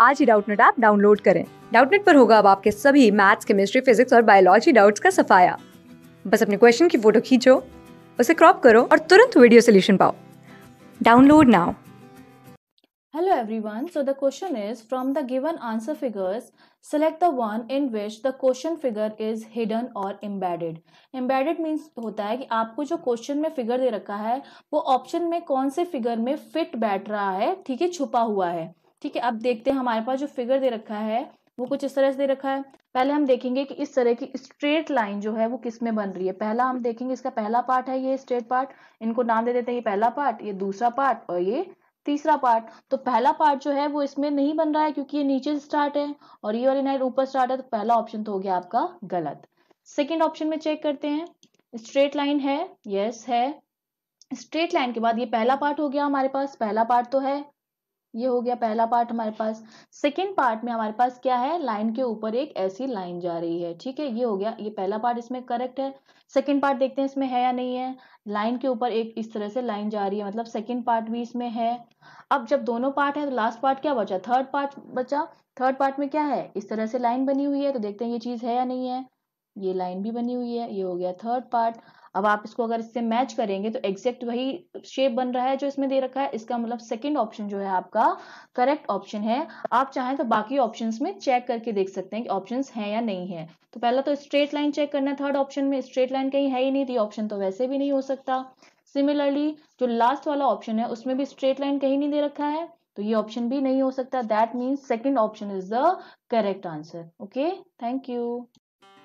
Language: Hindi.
आज ही डाउटनेट ऐप डाउनलोड करें डाउटनेट पर होगा अब आपके सभी मैथ्स केमिस्ट्री फिजिक्स और बायोलॉजी डाउट्स का सफाया बस अपने क्वेश्चन की फोटो खींचो उसे क्रॉप करो और तुरंत वीडियो सोल्यूशन पाओ download now Hello everyone, so the question is from the given answer figures, select the one in which the question figure is hidden or embedded. Embedded means होता है कि आपको जो क्वेश्चन में फिगर दे रखा है वो ऑप्शन में कौन से फिगर में फिट बैठ रहा है ठीक है छुपा हुआ है ठीक है अब देखते हैं हमारे पास जो फिगर दे रखा है वो कुछ इस तरह से दे रखा है पहले हम देखेंगे कि इस तरह की स्ट्रेट लाइन जो है वो किस में बन रही है पहला हम देखेंगे इसका पहला पार्ट है ये स्ट्रेट पार्ट इनको नाम दे देते हैं ये पहला पार्ट ये दूसरा पार्ट और ये तीसरा पार्ट तो पहला पार्ट जो है वो इसमें नहीं बन रहा है क्योंकि ये नीचे स्टार्ट है और ये वाली नाइट ऊपर स्टार्ट है तो पहला ऑप्शन तो हो गया आपका गलत सेकेंड ऑप्शन में चेक करते हैं स्ट्रेट लाइन है यस है स्ट्रेट लाइन के बाद ये पहला पार्ट हो गया हमारे पास पहला पार्ट तो है ये हो गया पहला पार्ट हमारे पास सेकेंड पार्ट में हमारे पास क्या है लाइन के ऊपर एक ऐसी लाइन जा रही है ठीक है ये हो गया ये पहला पार्ट इसमें करेक्ट है सेकेंड पार्ट देखते हैं इसमें है या नहीं है लाइन के ऊपर एक इस तरह से लाइन जा रही है मतलब सेकेंड पार्ट भी इसमें है अब जब दोनों पार्ट है तो लास्ट पार्ट क्या बचा थर्ड पार्ट बचा थर्ड पार्ट में क्या है इस तरह से लाइन बनी हुई है तो देखते हैं ये चीज़ है या नहीं है ये लाइन भी बनी हुई है ये हो गया थर्ड पार्ट अब आप इसको अगर इससे मैच करेंगे तो एग्जैक्ट वही शेप बन रहा है जो इसमें दे रखा है इसका मतलब सेकेंड ऑप्शन जो है आपका करेक्ट ऑप्शन है आप चाहें तो बाकी ऑप्शन में चेक करके देख सकते हैं कि ऑप्शन है या नहीं है तो पहला तो स्ट्रेट लाइन चेक करना है थर्ड ऑप्शन में स्ट्रेट लाइन कहीं है ही नहीं तो ये ऑप्शन तो वैसे भी नहीं हो सकता सिमिलरली जो लास्ट वाला ऑप्शन है उसमें भी स्ट्रेट लाइन कहीं नहीं दे रखा है तो ये ऑप्शन भी नहीं हो सकता that means second option is the correct answer okay thank you